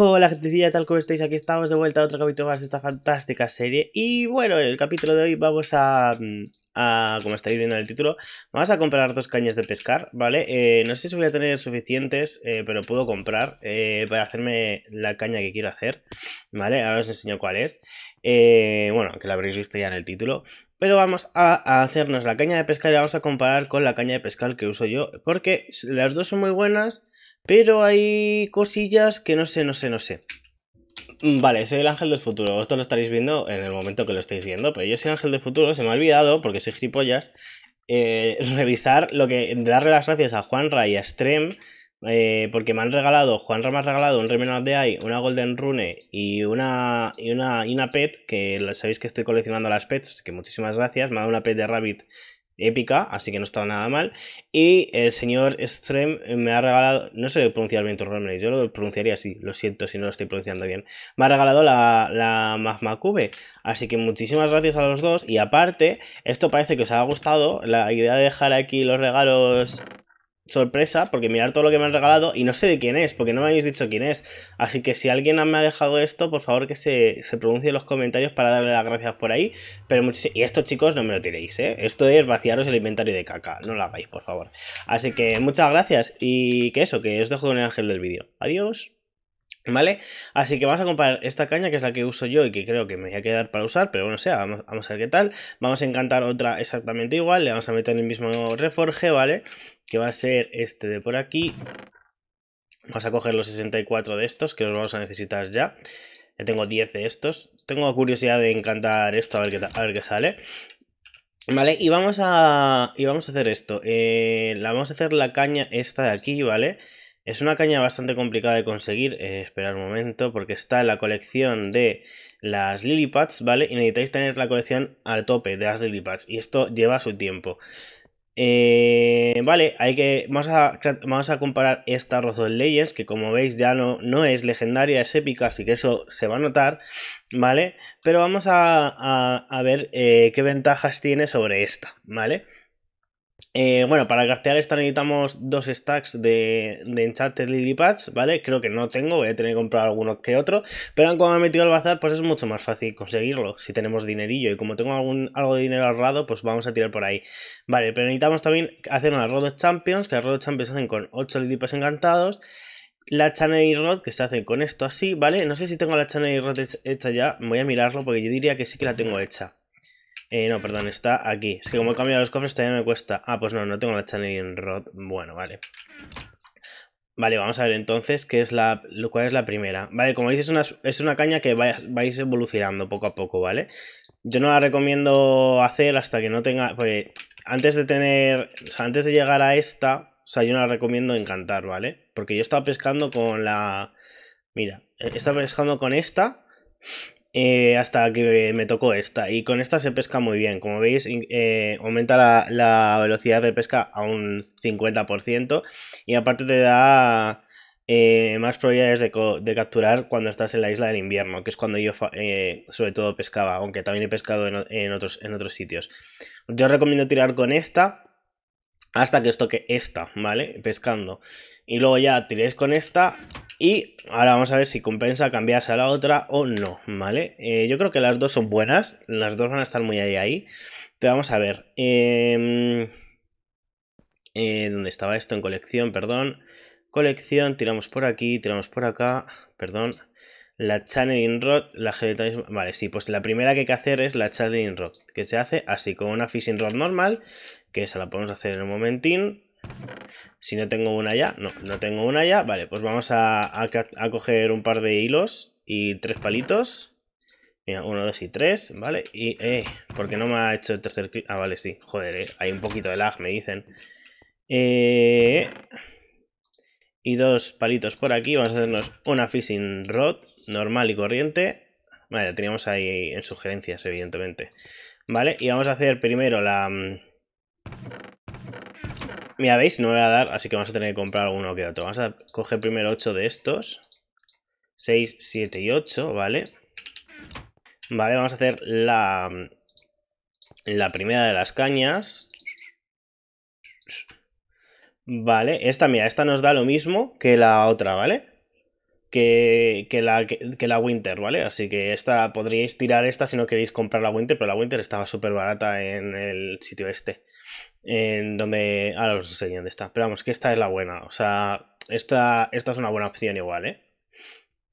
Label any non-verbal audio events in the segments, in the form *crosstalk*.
Hola gentecilla, tal como estáis, aquí estamos de vuelta a otro capítulo más de esta fantástica serie Y bueno, en el capítulo de hoy vamos a, mm, como estáis viendo en el título Vamos a comprar dos cañas de pescar, ¿vale? Eh, no sé si voy a tener suficientes, eh, pero puedo comprar eh, para hacerme la caña que quiero hacer ¿Vale? Ahora os enseño cuál es eh, Bueno, que la habréis visto ya en el título pero vamos a, a, hacernos la caña de pescar y vamos a comparar con la caña de pescar que uso yo, porque las dos son muy buenas, pero hay cosillas que no sé, no sé, no sé. Mm, vale, soy el ángel del futuro. Vosotros lo estaréis viendo en el momento que lo estáis viendo, pero yo soy el ángel del futuro. Se me ha olvidado, porque soy gripollas eh, *laughs* revisar lo que. Darle las gracias a Juanra y a Stream. Eh, porque me han regalado, Juanra me ha regalado un Remnant de AI, una Golden Rune y una, y una, y una pet, que sabéis que estoy coleccionando las pets, así que muchísimas gracias. Me ha dado una pet de Rabbit épica, así que no estaba nada mal. Y el señor Stream me ha regalado, no sé pronunciar bien tu yo lo pronunciaría así, lo siento si no lo estoy pronunciando bien. Me ha regalado la, la Magma Cube, así que muchísimas gracias a los dos. Y aparte, esto parece que os ha gustado, la idea de dejar aquí los regalos sorpresa porque mirar todo lo que me han regalado y no sé de quién es, porque no me habéis dicho quién es. Así que si alguien me ha dejado esto, por favor que se, pronuncie en los comentarios para darle las gracias por ahí. Pero y esto chicos no me lo tiréis, ¿eh? Esto es vaciaros el inventario de caca, no lo hagáis por favor. Así que muchas gracias y que eso, que os dejo con el ángel del vídeo. Adiós. ¿Vale? Así que vamos a comprar esta caña, que es la que uso yo y que creo que me voy a quedar para usar, pero bueno, sea, vamos, vamos a ver qué tal. Vamos a encantar otra exactamente igual, le vamos a meter el mismo reforje, ¿vale? que va a ser este de por aquí. Vamos a coger los 64 de estos, que los vamos a necesitar ya. Ya tengo 10 de estos. Tengo curiosidad de encantar esto, a ver qué, sale. Vale, y vamos a, vamos a hacer esto. Eh, la vamos a hacer la caña esta de aquí, ¿vale? Es una caña bastante complicada de conseguir. Eh, esperar un momento, porque está en la colección de las pads ¿vale? Y necesitáis tener la colección al tope de las pads Y esto lleva su tiempo. Eh, vale, hay que. Vamos a, vamos a comparar esta Rozo Legends, que como veis ya no, no es legendaria, es épica, así que eso se va a notar, ¿vale? Pero vamos a, ver eh, qué ventajas tiene sobre esta, ¿vale? Eh, bueno, para craftear esta necesitamos dos stacks de, de Enchanted Lily ¿vale? Creo que no tengo, voy a tener que comprar alguno que otro. Pero cuando me he metido al bazar, pues es mucho más fácil conseguirlo si tenemos dinerillo. Y como tengo algo de dinero ahorrado, pues vamos a tirar por ahí. Vale, pero necesitamos también hacer unas of Champions, que las of Champions se hacen con 8 Lily encantados. La y Rod, que se hace con esto así, ¿vale? No sé si tengo la y Rod hecha ya, voy a mirarlo porque yo diría que sí que la tengo hecha. Eh, no, perdón, está aquí. Es que como he cambiado los cofres todavía me cuesta. Ah, pues no, no tengo la En Rod. Bueno, vale. Vale, vamos a ver entonces qué es la, cuál es la primera. Vale, como veis es una, caña que vais, vais evolucionando poco a poco, ¿vale? Yo no la recomiendo hacer hasta que no tenga... Porque antes de tener... O sea, antes de llegar a esta, o sea, yo no la recomiendo encantar, ¿vale? Porque yo estaba pescando con la... Mira, eh, estaba pescando con esta eh, hasta que me tocó esta. Y con esta se pesca muy bien. Como veis, eh, aumenta la, velocidad de pesca a un 50%. Y aparte te da eh, más probabilidades de, capturar cuando estás en la isla del invierno, que es cuando yo sobre todo pescaba, aunque también he pescado en, otros, en otros sitios. Yo recomiendo tirar con esta hasta que os toque esta, ¿vale? Pescando. Y luego ya tiréis con esta y ahora vamos a ver si compensa cambiarse a la otra o no, ¿vale? Eh, yo creo que las dos son buenas, las dos van a estar muy ahí, ahí. Pero vamos a ver. Em, eh, ¿Dónde estaba esto? En colección, perdón. Colección, tiramos por aquí, tiramos por acá, perdón. La Channeling Rod, la gente Vale, sí, pues la primera que hay que hacer es la Channeling Rod, que se hace así, con una Fishing Rod normal, que esa la podemos hacer en un momentín. Si no tengo una ya, no, no tengo una ya. Vale, pues vamos a, coger un par de hilos y tres palitos. Mira, uno, dos y tres, ¿vale? Y, eh, no me ha hecho el tercer Ah, vale, sí, joder, eh, hay un poquito de lag, me dicen. Eh, y dos palitos por aquí, vamos a hacernos una fishing rod normal y corriente. Vale, la teníamos ahí en sugerencias, evidentemente. Vale, y vamos a hacer primero la... Mm, Mira, veis, no me va a dar, así que vamos a tener que comprar alguno que otro. Vamos a coger primero 8 de estos. 6, 7 y 8, ¿vale? Vale, vamos a hacer la, la primera de las cañas. Vale, esta, mira, esta nos da lo mismo que la otra, ¿vale? Que, que, la, que, que, la Winter, ¿vale? Así que esta podríais tirar esta si no queréis comprar la Winter, pero la Winter estaba súper barata en el sitio este en donde ahora os enseño dónde está. Pero vamos, que esta es la buena. O sea, esta, esta es una buena opción igual, ¿eh?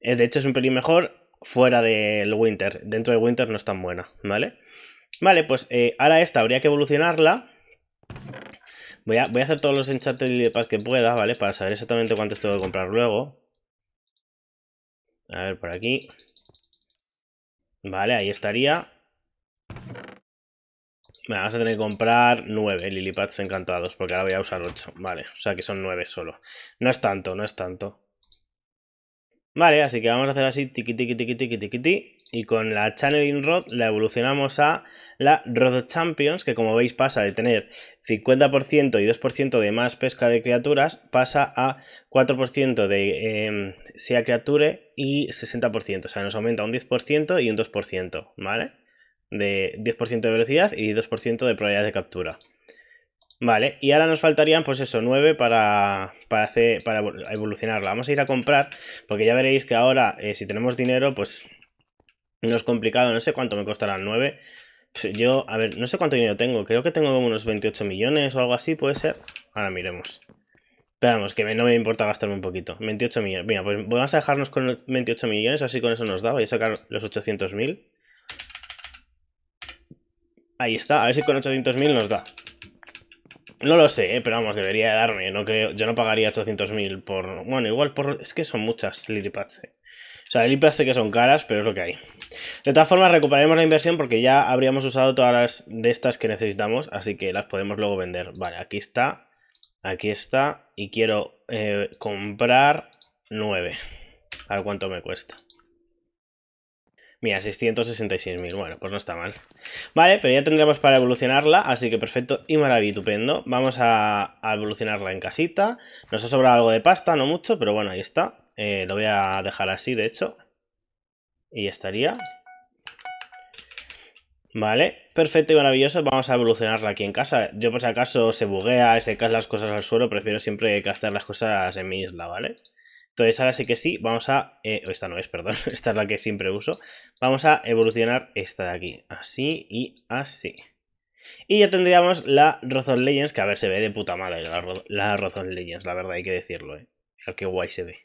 eh de hecho, es un pelín mejor fuera del Winter. Dentro del Winter no es tan buena, ¿vale? Vale, pues eh, ahora esta habría que evolucionarla. Voy a, voy a hacer todos los enchates de paz que pueda, ¿vale? Para saber exactamente cuántos tengo que comprar luego. A ver, por aquí. Vale, ahí estaría. Me vas a tener que comprar 9 lilipads encantados, porque ahora voy a usar 8. Vale, o sea que son 9 solo. No es tanto, no es tanto. Vale, así que vamos a hacer así, tiqui tiqui tiqui tiqui tiqui Y con la Channeling Rod la evolucionamos a la Rod Champions, que como veis pasa de tener 50% y 2% de más pesca de criaturas, pasa a 4% de em, sea criature y 60%. O sea, nos aumenta un 10% y un 2%, ¿vale? de 10% de velocidad y 2% de probabilidad de captura. Vale, y ahora nos faltarían, pues eso, 9 para, hacer, para evolucionarla. Vamos a ir a comprar, porque ya veréis que ahora, eh, si tenemos dinero, pues no es complicado. No sé cuánto me costarán 9. yo, a ver, no sé cuánto dinero tengo. Creo que tengo como unos 28 millones o algo así, puede ser. Ahora miremos. Esperamos, que no me importa gastarme un poquito. 28 millones. Mira, pues vamos a dejarnos con 28 millones, así con eso nos da. Voy a sacar los 800.000 mil. Ahí está, a ver si con 800.000 nos da. No lo sé, eh, pero vamos, debería darme. No creo, yo no pagaría 800.000 por... Bueno, igual por... Es que son muchas Lilipads. Eh. O sea, Lilipads sé que son caras, pero es lo que hay. De todas formas, recuperaremos la inversión porque ya habríamos usado todas las de estas que necesitamos. Así que las podemos luego vender. Vale, aquí está. Aquí está. Y quiero eh, comprar 9. A ver cuánto me cuesta. Mira, 666.000. Bueno, pues no está mal. Vale, pero ya tendremos para evolucionarla, así que perfecto y maravilloso, Vamos a, evolucionarla en casita. Nos ha sobrado algo de pasta, no mucho, pero bueno, ahí está. Eh, lo voy a dejar así, de hecho. Y estaría. Vale, perfecto y maravilloso. Vamos a evolucionarla aquí en casa. Yo por si acaso se buguea, se caen las cosas al suelo, prefiero siempre gastar las cosas en mi isla, ¿vale? vale entonces ahora sí que sí, vamos a... Eh, esta no es, perdón, *laughs* esta es la que siempre uso. Vamos a evolucionar esta de aquí, así y así. Y ya tendríamos la Rozon Legends, que a ver, se ve de puta madre la, la Legends, la verdad, hay que decirlo, eh. Qué guay se ve.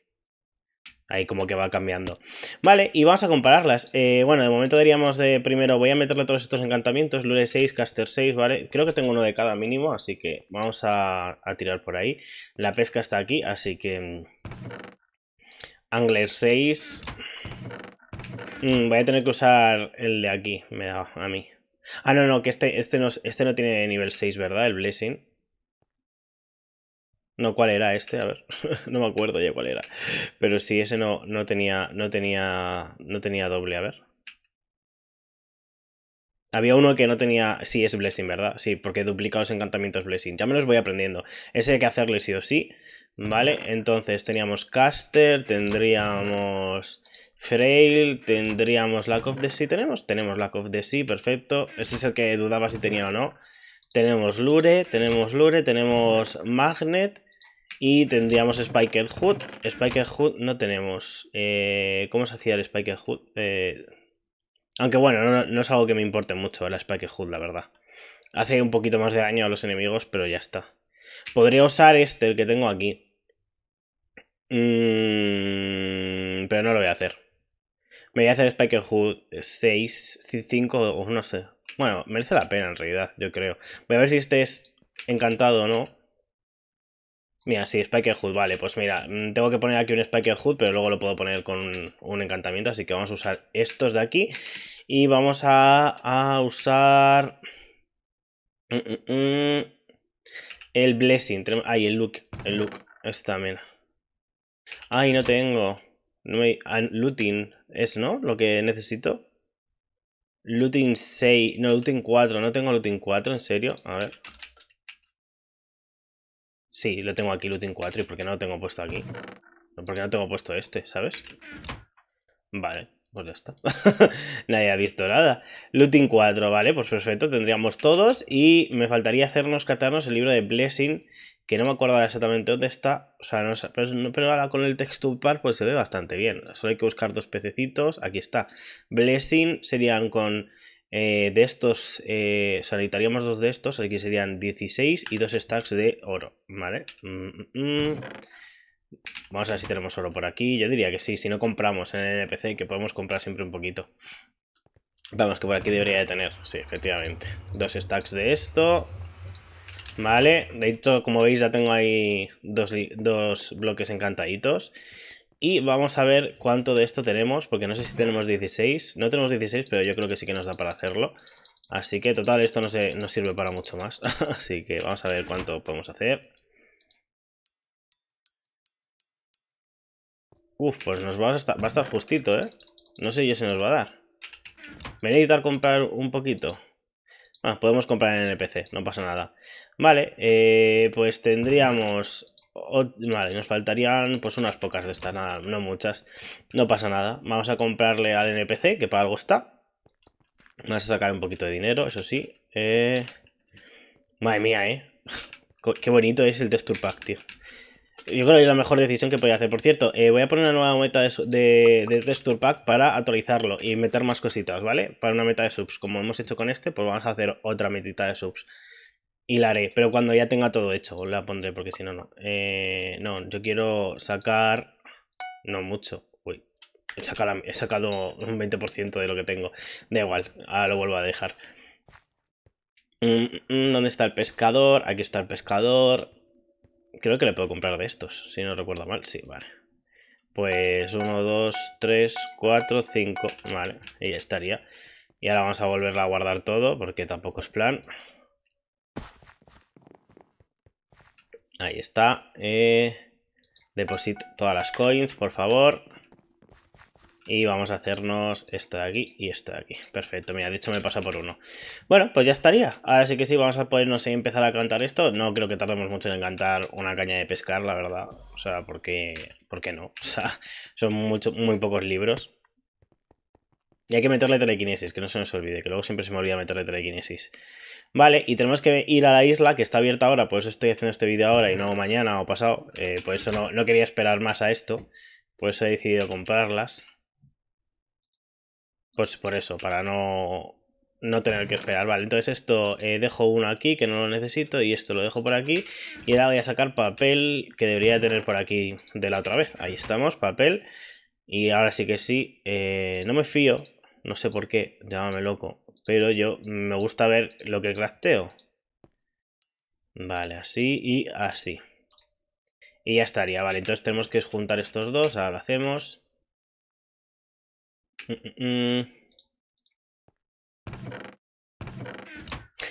Ahí como que va cambiando. Vale, y vamos a compararlas. Eh, bueno, de momento diríamos de primero, voy a meterle todos estos encantamientos, Lure 6, Caster 6, ¿vale? Creo que tengo uno de cada mínimo, así que vamos a, a tirar por ahí. La pesca está aquí, así que mm, Angler 6. Mm, voy a tener que usar el de aquí, me da a mí. Ah, no, no, que este, este, no, este no tiene nivel 6, ¿verdad? El Blessing. No, ¿cuál era este? A ver, *laughs* no me acuerdo ya cuál era. Pero sí, ese no, no tenía, no tenía, no tenía doble, a ver. Había uno que no tenía... Sí, es Blessing, ¿verdad? Sí, porque duplica los encantamientos Blessing. Ya me los voy aprendiendo. Ese hay que hacerle sí o sí. ¿Vale? Entonces teníamos Caster, tendríamos Frail, tendríamos la of the Sea. ¿Tenemos? Tenemos Lack of the Sea, perfecto. Ese es el que dudaba si tenía o no. Tenemos Lure, tenemos Lure, tenemos Magnet y tendríamos Spiked Hood. Spiked Hood no tenemos. Eh, ¿Cómo se hacía el Spiked Hood? Eh, aunque bueno, no, es algo que me importe mucho la Spiked Hood, la verdad. Hace un poquito más de daño a los enemigos, pero ya está. Podría usar este, el que tengo aquí. Mm, pero no lo voy a hacer. Me voy a hacer Spiker Hood 6, 5 o no sé. Bueno, merece la pena en realidad, yo creo. Voy a ver si estés encantado o no. Mira, sí, Spiker Hood, vale, pues mira, mm, tengo que poner aquí un Spiker Hood, pero luego lo puedo poner con un, encantamiento, así que vamos a usar estos de aquí. Y vamos a, usar... Mm, el Blessing, ay el Look, el Look, está también. Ay, no tengo. No ah, Looting es, ¿no? Lo que necesito. Looting 6. No, looting 4. No tengo looting 4, en serio. A ver. Sí, lo tengo aquí, looting 4. ¿Y por qué no lo tengo puesto aquí? Porque no tengo puesto este, sabes? Vale, pues ya está. *laughs* Nadie ha visto nada. Looting 4, vale, pues perfecto. Tendríamos todos. Y me faltaría hacernos catarnos el libro de Blessing que no me acuerdo exactamente dónde está, o sea, no, pero, ahora con el texto par pues se ve bastante bien. Solo hay que buscar dos pececitos, aquí está. Blessing serían con eh, de estos, eh, necesitaríamos dos de estos, aquí serían 16 y dos stacks de oro, ¿vale? Mm, mm, mm. Vamos a ver si tenemos oro por aquí, yo diría que sí, si no compramos en el NPC, que podemos comprar siempre un poquito. Vamos, que por aquí debería de tener, sí, efectivamente. Dos stacks de esto, ¿vale? De hecho, como veis, ya tengo ahí dos, bloques encantaditos. Y vamos a ver cuánto de esto tenemos, porque no sé si tenemos 16. No tenemos 16, pero yo creo que sí que nos da para hacerlo. Así que, total, esto no, se, no sirve para mucho más. *laughs* Así que vamos a ver cuánto podemos hacer. Uf, pues nos va a, estar, justito, ¿eh? No sé yo se nos va a dar. me a dar comprar un poquito. Ah, podemos comprar en el NPC, no pasa nada. Vale, eh, pues tendríamos... Vale, nos faltarían pues unas pocas de estas, nada, no muchas. No pasa nada. Vamos a comprarle al NPC, que para algo está. Vamos a sacar un poquito de dinero, eso sí. Eh. Madre mía, ¿eh? *laughs* Qué bonito es el texture pack, tío. Yo creo que es la mejor decisión que podía hacer. Por cierto, eh, voy a poner una nueva meta de, de, Texture Pack para actualizarlo y meter más cositas, ¿vale? Para una meta de subs. Como hemos hecho con este, pues vamos a hacer otra metita de subs. Y la haré, pero cuando ya tenga todo hecho, la pondré, porque si no, no. Eh, no, yo quiero sacar... No mucho. Uy, he sacado, he sacado un 20% de lo que tengo. Da igual, ahora lo vuelvo a dejar. Mm, mm, ¿Dónde está el pescador? Aquí está el pescador. Creo que le puedo comprar de estos, si no recuerdo mal. Sí, vale. Pues 1, 2, 3, 4, 5. Vale, y ya estaría. Y ahora vamos a volverla a guardar todo, porque tampoco es plan. Ahí está. Eh, deposit todas las coins, por favor. Y vamos a hacernos esto de aquí y esto de aquí. Perfecto, mira, de hecho me pasa por uno. Bueno, pues ya estaría. Ahora sí que sí, vamos a ponernos sé, empezar a cantar esto. No creo que tardemos mucho en cantar una caña de pescar, la verdad. O sea, ¿por qué no. *laughs* O sea, son muy pocos libros. Y hay que meterle telequinesis, que no se nos olvide, que luego siempre se me olvida meterle telequinesis. Vale, y tenemos que ir a la isla, que está abierta ahora, por eso estoy haciendo este vídeo ahora y no mañana o pasado. Eh, por eso no, no quería esperar más a esto. Por eso he decidido comprarlas. Pues por eso, para no, tener que esperar. Vale, entonces esto eh, dejo uno aquí que no lo necesito y esto lo dejo por aquí. Y ahora voy a sacar papel que debería tener por aquí de la otra vez. Ahí estamos, papel. Y ahora sí que sí, eh, no me fío, no sé por qué, llámame loco. Pero yo me gusta ver lo que crafteo. Vale, así y así. Y ya estaría, vale. Entonces tenemos que juntar estos dos, ahora lo hacemos. Mm.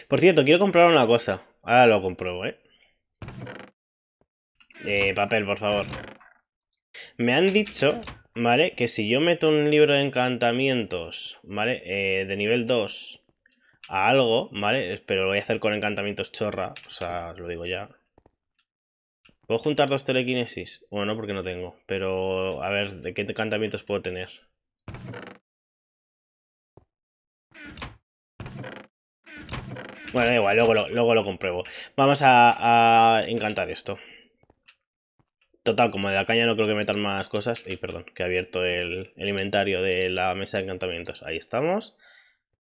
Por cierto, quiero comprobar una cosa. Ahora lo compruebo, ¿eh? Eh, papel, por favor. Me han dicho, ¿vale? Que si yo meto un libro de encantamientos, ¿vale? Eh, de nivel 2 a algo, ¿vale? Pero lo voy a hacer con encantamientos chorra. O sea, lo digo ya. ¿Puedo juntar dos telequinesis? Bueno, no, porque no tengo. Pero, a ver, ¿de qué encantamientos puedo tener? Bueno, da igual, luego lo, luego lo compruebo. Vamos a, encantar esto. Total, como de la caña no creo que metan más cosas. Y perdón, que he abierto el, inventario de la mesa de encantamientos. Ahí estamos.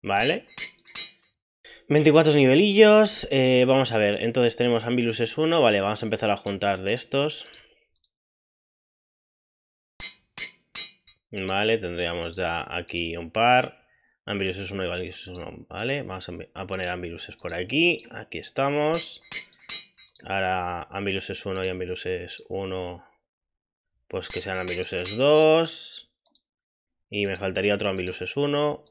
Vale. 24 nivelillos. Eh, vamos a ver, entonces tenemos Ambilus es 1. Vale, vamos a empezar a juntar de estos. Vale, tendríamos ya aquí un par. Ambirus ah, es 1 y 1. Vale, vamos a, poner es por aquí. Aquí estamos. Ahora Ambilus es 1 y Ambilus es 1. Pues que sean Ambilus es 2. Y me faltaría otro Ambilus es 1.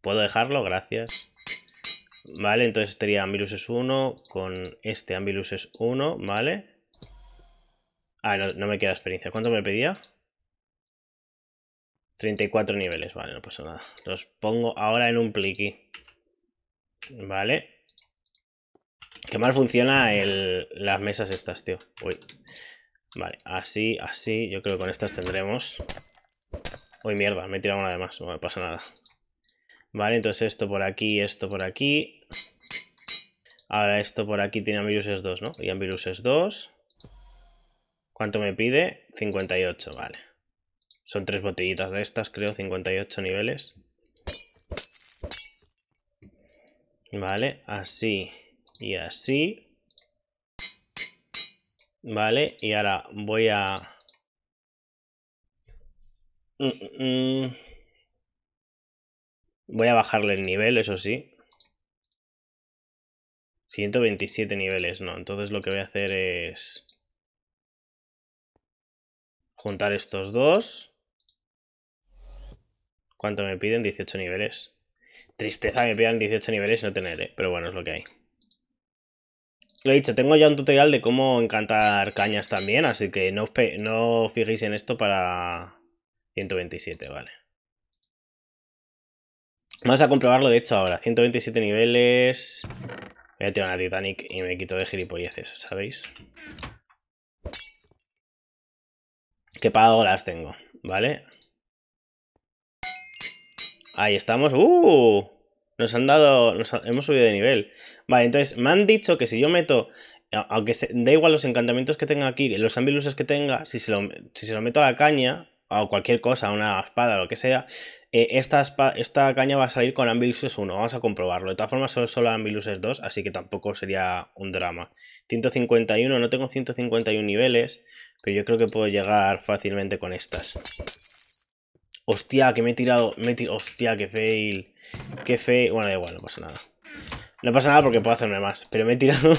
¿Puedo dejarlo? Gracias. Vale, entonces estaría Ambilus es 1 con este Ambilus es 1, ¿vale? Ah, no me queda experiencia. ¿Cuánto me pedía? 34 niveles, vale, no pasa nada. Los pongo ahora en un pliki Vale. Que mal funciona las mesas estas, tío. Uy. Vale, así, así. Yo creo que con estas tendremos... Uy, mierda, me he tirado una de más. No me pasa nada. Vale, entonces esto por aquí, esto por aquí. Ahora esto por aquí tiene Ambiruses 2, ¿no? Y Ambiruses 2. ¿Cuánto me pide? 58, vale. Son tres botellitas de estas, creo, 58 niveles. Vale, así y así. Vale, y ahora voy a... Mm, mm, mm. Voy a bajarle el nivel, eso sí. 127 niveles, no. Entonces lo que voy a hacer es... Juntar estos dos. ¿Cuánto me piden? 18 niveles. Tristeza me pidan 18 niveles y no tener. ¿eh? pero bueno, es lo que hay. Lo he dicho, tengo ya un tutorial de cómo encantar cañas también, así que no, no fijéis en esto para 127, vale. Vamos a comprobarlo de hecho ahora. 127 niveles. Voy a tirar una Titanic y me quito de gilipolleces, ¿sabéis? Que pago tengo, ¿vale? Ahí estamos. ¡Uh! Nos han dado. hemos subido de nivel. Vale, entonces me han dicho que si yo meto. Aunque se, da igual los encantamientos que tenga aquí, los ambiluses que tenga, si se, lo, meto a la caña, o cualquier cosa, una espada, lo que sea, eh, esta, caña va a salir con Ambiluses 1, vamos a comprobarlo. De todas formas, son solo Ambiluses 2, así que tampoco sería un drama. 151, no tengo 151 niveles, pero yo creo que puedo llegar fácilmente con estas. Hostia, que me he tirado. hostia, que fail. Que fail. Bueno, da igual, no pasa nada. No pasa nada porque puedo hacerme más. Pero me he tirado.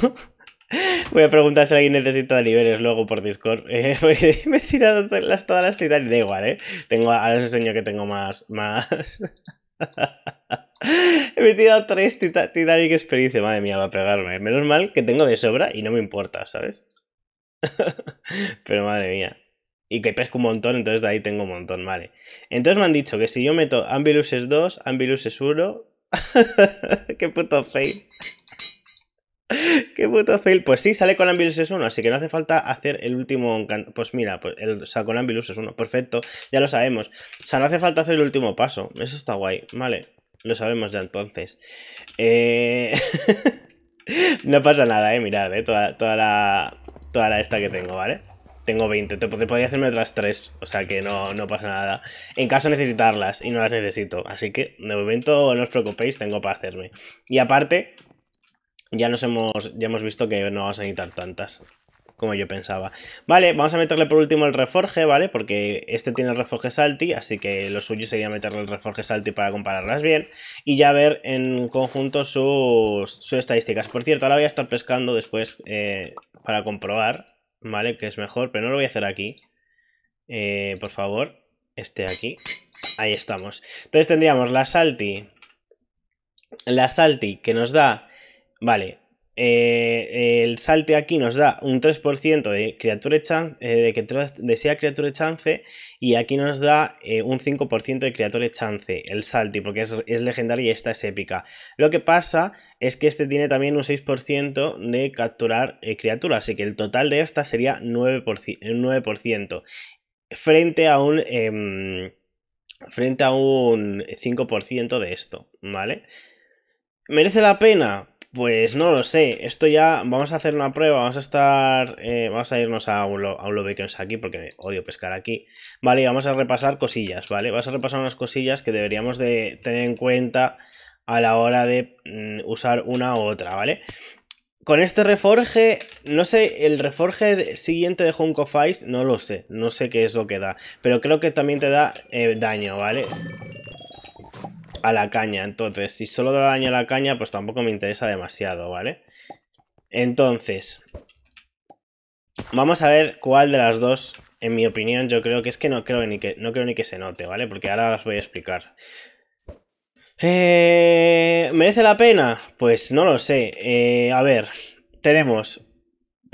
*laughs* Voy a preguntar si alguien necesita niveles luego por Discord. *laughs* Eh, me he tirado todas las titanes. Da igual, ¿eh? Tengo, ahora os enseño que tengo más. más. *laughs* me he tirado tres tita Titanic experiencia, Madre mía, va a pegarme. Menos mal que tengo de sobra y no me importa, ¿sabes? Pero madre mía y que pesco un montón, entonces de ahí tengo un montón, vale. Entonces me han dicho que si yo meto es 2, es 1... ¡Qué puto fail! ¡Qué puto fail! Pues sí, sale con Ambiluses 1, así que no hace falta hacer el último... Pues mira, pues el... o sea, con Ambiluses 1, perfecto, ya lo sabemos. O sea, no hace falta hacer el último paso, eso está guay, vale. Lo sabemos ya entonces. Eh... *laughs* no pasa nada, eh, mirad, eh, toda, toda la... Toda la esta que tengo, ¿vale? tengo 20. Te, podría hacerme otras 3. O sea que no, pasa nada. En caso de necesitarlas y no las necesito. Así que de momento no os preocupéis, tengo para hacerme. Y aparte, ya nos hemos, ya hemos visto que no vamos a necesitar tantas. Como yo pensaba. Vale, vamos a meterle por último el reforje, ¿vale? Porque este tiene el reforje salty, así que lo suyo sería meterle el reforje salty para compararlas bien. Y ya ver en conjunto sus, estadísticas. Por cierto, ahora voy a estar pescando después eh, para comprobar ¿vale? Que es mejor, pero no lo voy a hacer aquí. Eh, por favor, este aquí. Ahí estamos. Entonces tendríamos la Salty. La Salty que nos da... Vale, eh, el salte aquí nos da un 3% de, criatura chance eh, de que desea criatura chance y aquí nos da eh, un 5% de criatura chance, el salte, porque es, es, legendaria y esta es épica. Lo que pasa es que este tiene también un 6% de capturar criaturas así que el total de esta sería 9%, 9% frente a un... Em, frente a un 5% de esto, ¿vale? ¿Merece la pena? Pues no lo sé. Esto ya. Vamos a hacer una prueba. Vamos a estar. Eh, vamos a irnos a un que es aquí porque odio pescar aquí. Vale, y vamos a repasar cosillas, ¿vale? Vas a repasar unas cosillas que deberíamos de tener en cuenta a la hora de mm, usar una u otra, ¿vale? Con este reforje, no sé, el reforje siguiente de Junko Fice, no lo sé, no sé qué es lo que da, pero creo que también te da eh, daño, ¿vale? a la caña. Entonces, si solo da daño a la caña, pues tampoco me interesa demasiado, ¿vale? Entonces, vamos a ver cuál de las dos, en mi opinión, yo creo que es que no creo ni que, no creo ni que se note, ¿vale? Porque ahora las voy a explicar. Eh, ¿Merece la pena? Pues no lo sé. Eh, a ver, tenemos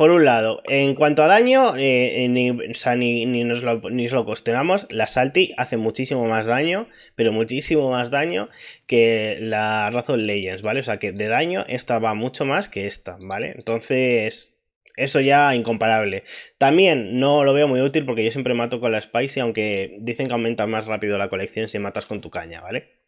por un lado, en cuanto a daño, eh, eh, ni, nos lo, ni la Salty hace muchísimo más daño, pero muchísimo más daño que la Razor Legends, ¿vale? O sea que de daño esta va mucho más que esta, ¿vale? Entonces, eso ya incomparable. También no lo veo muy útil porque yo siempre mato con la Spicy, aunque dicen que aumenta más rápido la colección si matas con tu caña, ¿vale?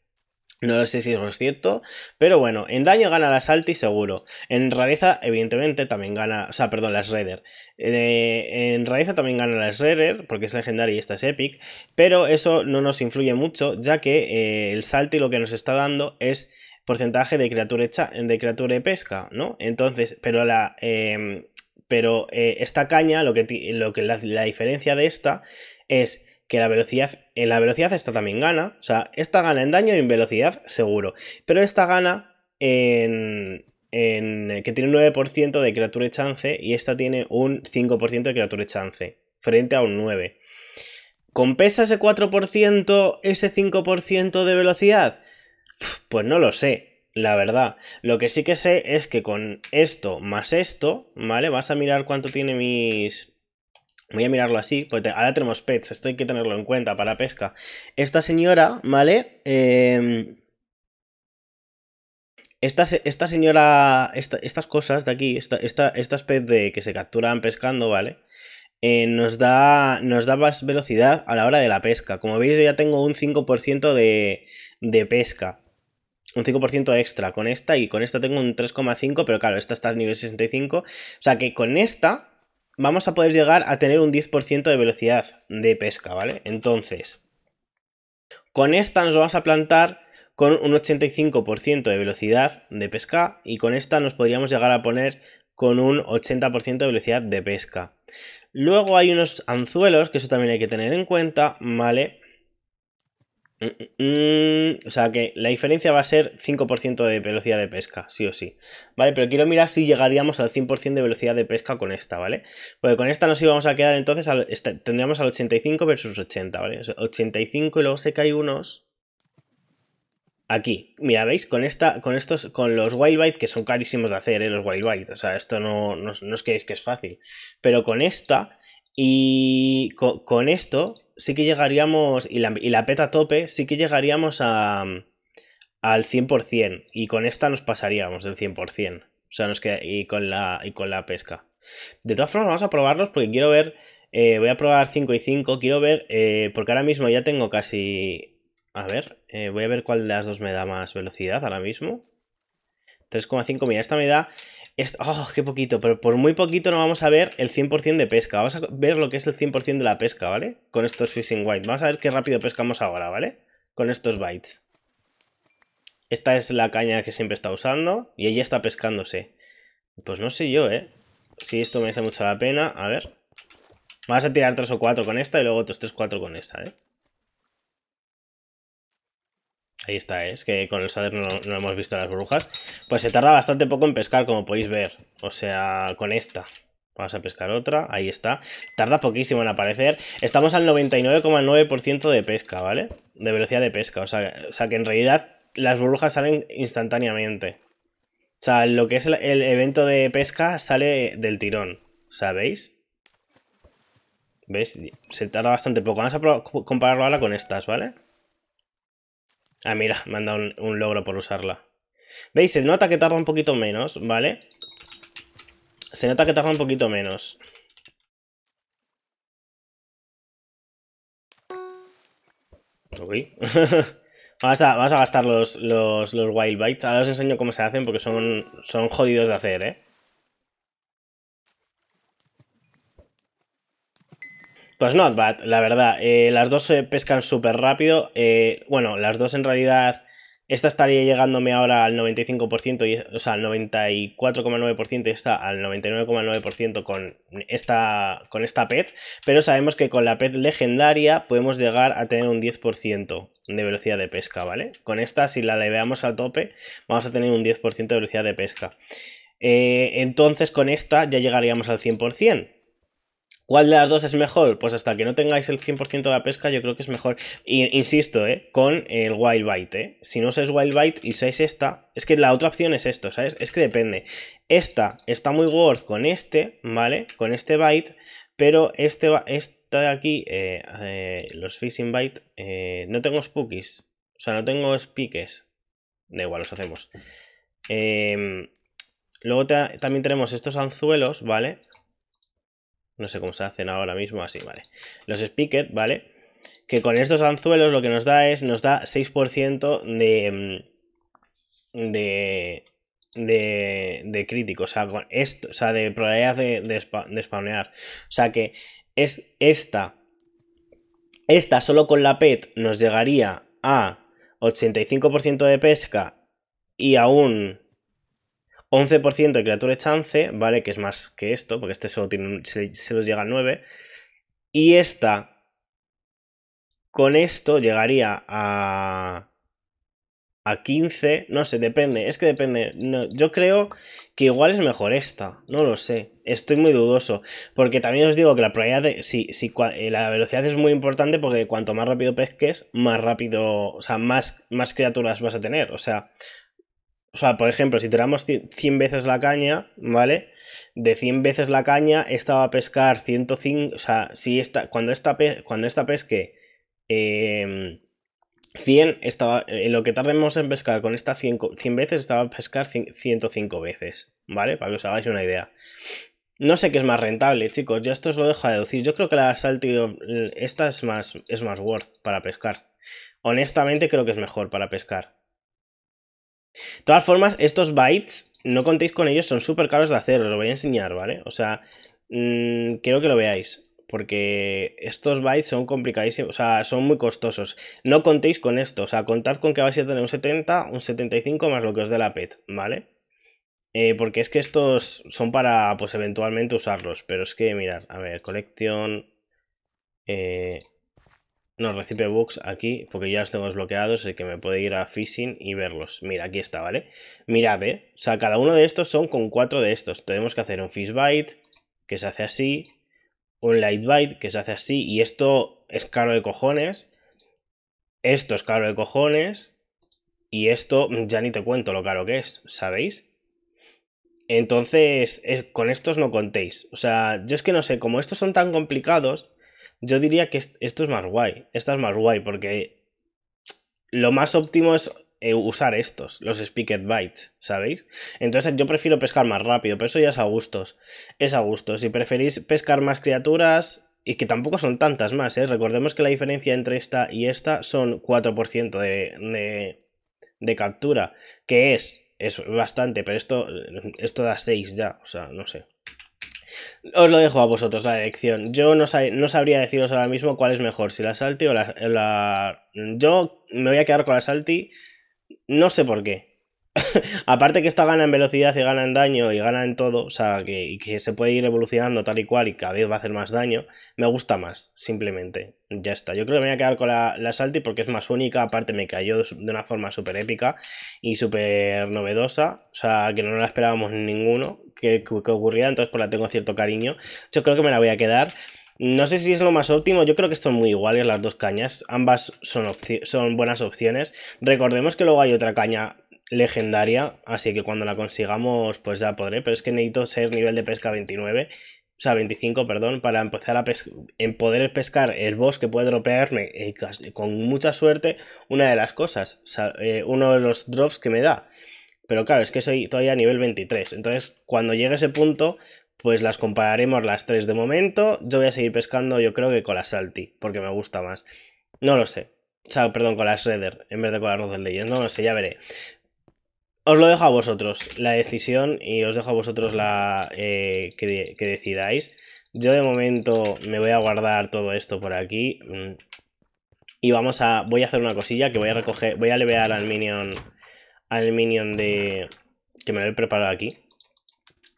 No sé si es cierto, pero bueno, en daño gana la Salty seguro. En rareza, evidentemente, también gana, o sea, perdón, la Shredder. Eh, en rareza también gana la Shredder, porque es legendaria y esta es epic, pero eso no nos influye mucho, ya que eh, el Salty lo que nos está dando es porcentaje de criatura, hecha, de criatura de pesca, ¿no? Entonces, pero la... Em, pero eh, esta caña, lo que, lo que la diferencia de esta es que la velocidad, en la velocidad esta también gana, o sea, esta gana en daño y en velocidad seguro, pero esta gana en, en, que tiene un 9% de criatura y chance y esta tiene un 5% de criatura chance, frente a un 9. ¿Compensa ese 4%, ese 5% de velocidad? Pues no lo sé, la verdad. Lo que sí que sé es que con esto más esto, ¿vale? Vas a mirar cuánto tiene mis, Voy a mirarlo así, porque ahora tenemos pets, esto hay que tenerlo en cuenta para pesca. Esta señora, ¿vale? Em, esta, señora, estas cosas de aquí, esta, esta, estas pets de, que se capturan pescando, ¿vale? Eh, nos, da, nos da más velocidad a la hora de la pesca. Como veis, yo ya tengo un 5% de, de pesca un 5% extra con esta y con esta tengo un 3,5, pero claro, esta está a nivel 65. O sea que con esta vamos a poder llegar a tener un 10% de velocidad de pesca, ¿vale? Entonces, con esta nos vamos a plantar con un 85% de velocidad de pesca y con esta nos podríamos llegar a poner con un 80% de velocidad de pesca. Luego hay unos anzuelos, que eso también hay que tener en cuenta, ¿vale? o sea que la diferencia va a ser 5% de velocidad de pesca, sí o sí. Vale, pero quiero mirar si llegaríamos al 100% de velocidad de pesca con esta, ¿vale? Porque con esta nos íbamos a quedar entonces, al, este, tendríamos al 85 versus 80, ¿vale? O sea, 85 y luego sé que hay unos... Aquí, mira, ¿veis? Con esta, con estos, con los wild bite, que son carísimos de hacer, ¿eh? Los wild bite, o sea, esto no, no, os creéis que es fácil. Pero con esta y con esto sí que llegaríamos, y la, y la peta tope, sí que llegaríamos a, al 100%, y con esta nos pasaríamos del 100%, o sea, nos queda, y, con la, y con la pesca. De todas formas, vamos a probarlos porque quiero ver, eh, voy a probar 5 y 5, quiero ver, eh, porque ahora mismo ya tengo casi, a ver, eh, voy a ver cuál de las dos me da más velocidad ahora mismo. 3,5, mira, esta me da oh, qué poquito, pero por muy poquito no vamos a ver el 100% de pesca. Vamos a ver lo que es el 100% de la pesca, ¿vale? Con estos fishing white. Vamos a ver qué rápido pescamos ahora, ¿vale? Con estos bites. Esta es la caña que siempre está usando y ella está pescándose. Pues no sé yo, ¿eh? Si esto merece mucho la pena. A ver. Vas a tirar 3 o 4 con esta y luego otros 3 o 4 con esta ¿eh? Ahí está, ¿eh? es que con el Sader no, hemos visto las brujas. Pues se tarda bastante poco en pescar, como podéis ver. O sea, con esta. Vamos a pescar otra, ahí está. Tarda poquísimo en aparecer. Estamos al 99,9% de pesca, ¿vale? De velocidad de pesca. O sea, que en realidad las burbujas salen instantáneamente. O sea, lo que es el, evento de pesca sale del tirón, ¿sabéis? ¿Veis? Se tarda bastante poco. Vamos a compararlo ahora con estas, ¿vale? Ah, mira, me han dado un, logro por usarla. ¿Veis? Se nota que tarda un poquito menos, ¿vale? Se nota que tarda un poquito menos. Uy, *laughs* vas, a, gastar los, Wild Bites. Ahora os enseño cómo se hacen porque son jodidos de hacer, ¿eh? Pues not bad, la verdad. Eh, las dos se pescan súper rápido. Eh, bueno, las dos en realidad. Esta estaría llegándome ahora al 95%, y, o sea, al 94,9% y esta al 99,9% con esta, con esta pet. Pero sabemos que con la pet legendaria podemos llegar a tener un 10% de velocidad de pesca, ¿vale? Con esta, si la leveamos al tope, vamos a tener un 10% de velocidad de pesca. Eh, entonces con esta ya llegaríamos al 100%. ¿Cuál de las dos es mejor? Pues hasta que no tengáis el 100% de la pesca, yo creo que es mejor. Insisto, ¿eh? con el wild bite. Eh. Si no sois wild bite y sois esta, es que la otra opción es esto, ¿sabes? Es que depende. Esta está muy worth con este, ¿vale? Con este bite, pero este, esta de aquí, eh, eh, los fishing bite, no tengo spookies. O sea, no tengo spikes Da igual, los hacemos. Em, luego también tenemos estos anzuelos, ¿vale? vale no sé cómo se hacen ahora mismo, así, vale. Los spiket, ¿vale? Que con estos anzuelos lo que nos da es, nos da 6% de, mm, de, de, de crítico, o sea, con esto, sea, de probabilidad de, de, spawnear. O sea que es esta, esta solo con la PET nos llegaría a 85% de pesca y aún... 11% de criaturas chance, ¿vale? Que es más que esto, porque este solo se, los llega al 9. Y esta, con esto, llegaría a a 15, no sé, depende, es que depende. yo creo que igual es mejor esta, no lo sé, estoy muy dudoso, porque también os digo que la probabilidad de, Sí, eh, la velocidad es muy importante porque cuanto más rápido pesques, más rápido, o sea, más, más criaturas vas a tener, o sea, o sea, por ejemplo, si tiramos 100 veces la caña, ¿vale? De 100 veces la caña, esta va a pescar 105. O sea, si esta, cuando, esta, cuando esta pesque 100, em, eh, lo que tardemos en pescar con esta 100, 100 veces, esta va a pescar 105 veces, ¿vale? Para que os hagáis una idea. No sé qué es más rentable, chicos. Ya esto os lo dejo a deducir. Yo creo que la Saltio, esta más, es más worth para pescar. Honestamente, creo que es mejor para pescar. De todas formas, estos bytes, no contéis con ellos, son súper caros de hacer, os lo voy a enseñar, ¿vale? O sea, mm, quiero que lo veáis, porque estos bytes son complicadísimos, o sea, son muy costosos. No contéis con esto, o sea, contad con que vais a tener un 70, un 75 más lo que os dé la PET, ¿vale? Eh, porque es que estos son para, pues, eventualmente usarlos, pero es que, mirar, a ver, colección... Eh, no recibe bugs aquí, porque ya los tengo desbloqueados, así que me puede ir a phishing y verlos. Mira, aquí está, ¿vale? Mirad, ¿eh? O sea, cada uno de estos son con cuatro de estos. Tenemos que hacer un fish bite, que se hace así, un light bite, que se hace así, y esto es caro de cojones, esto es caro de cojones, y esto ya ni te cuento lo caro que es, ¿sabéis? Entonces, eh, con estos no contéis. O sea, yo es que no sé, como estos son tan complicados yo diría que esto es más guay. Esta es más guay porque lo más óptimo es eh, usar estos, los Speaked Bites, ¿sabéis? Entonces yo prefiero pescar más rápido, pero eso ya es a gustos. Es a gustos. Si preferís pescar más criaturas, y que tampoco son tantas más, ¿eh? Recordemos que la diferencia entre esta y esta son 4% de, de, captura, que es, es bastante, pero esto, esto da 6 ya, o sea, no sé. Os lo dejo a vosotros la elección. Yo no, no sabría deciros ahora mismo cuál es mejor, si la Salty o la, la, Yo me voy a quedar con la Salty, no sé por qué. *laughs* aparte que esta gana en velocidad y gana en daño y gana en todo, o sea, que, se puede ir evolucionando tal y cual y cada vez va a hacer más daño, me gusta más, simplemente. Ya está. Yo creo que me voy a quedar con la, Salty porque es más única, aparte me cayó de, una forma súper épica y súper novedosa, o sea, que no la esperábamos ninguno que, ocurría, entonces por pues, la tengo cierto cariño. Yo creo que me la voy a quedar. No sé si es lo más óptimo, yo creo que son muy iguales las dos cañas, ambas son buenas opciones. Recordemos que luego hay otra caña legendaria, así que cuando la consigamos pues ya podré, pero es que necesito ser nivel de pesca 29, o sea 25, perdón, para empezar a en poder pescar el boss que puede dropearme eh, con mucha suerte una de las cosas, eh, uno de los drops que me da. Pero claro, es que soy todavía nivel 23, entonces cuando llegue ese punto pues las compararemos las tres de momento, yo voy a seguir pescando yo creo que con la Salty, porque me gusta más. No lo sé, o sea, perdón, con la Shredder en vez de con la Rosen Legends. No lo sé, ya veré. Os lo dejo a vosotros la decisión y os dejo a vosotros la eh, que, decidáis. Yo de momento me voy a guardar todo esto por aquí. Mm, y vamos a. Voy a hacer una cosilla que voy a recoger. Voy a levear al minion. Al minion de. Que me lo he preparado aquí.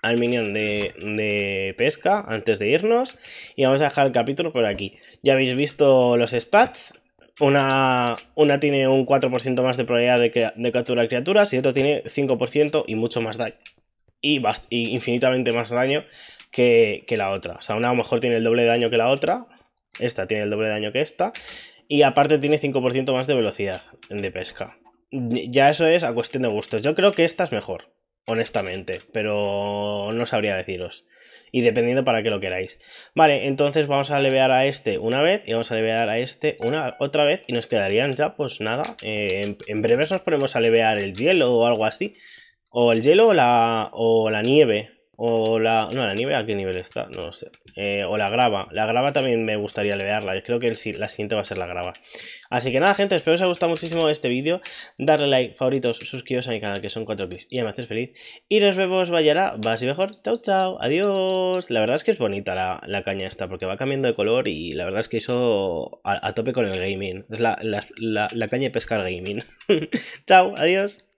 Al minion de, de pesca antes de irnos. Y vamos a dejar el capítulo por aquí. Ya habéis visto los stats. Una, tiene un 4% más de probabilidad de, de capturar criaturas y otra tiene 5% y mucho más daño. Y, infinitamente más daño que, que, la otra. O sea, una a lo mejor tiene el doble de daño que la otra. Esta tiene el doble de daño que esta. Y aparte tiene 5% más de velocidad de pesca. Ya eso es a cuestión de gustos. Yo creo que esta es mejor, honestamente. Pero no sabría deciros y dependiendo para qué lo queráis. Vale, entonces vamos a levear a este una vez y vamos a levear a este una otra vez y nos quedarían ya, pues nada, eh, en, breves nos ponemos a levear el hielo o algo así, o el hielo o la nieve, o la... No, la nieve a qué nivel está, no lo sé. Eh, o la grava. La grava también me gustaría leerla, Yo creo que la siguiente va a ser la grava. Así que nada, gente, espero que os haya gustado muchísimo este vídeo. Darle like, favoritos, suscribiros a mi canal, que son 4 clics y me haces feliz. Y nos vemos, vayará, Vas y mejor. Chao, chao, adiós. La verdad es que es bonita la, caña esta, porque va cambiando de color y la verdad es que eso a, tope con el gaming. Es la, la caña de pescar gaming. *laughs* chao, adiós.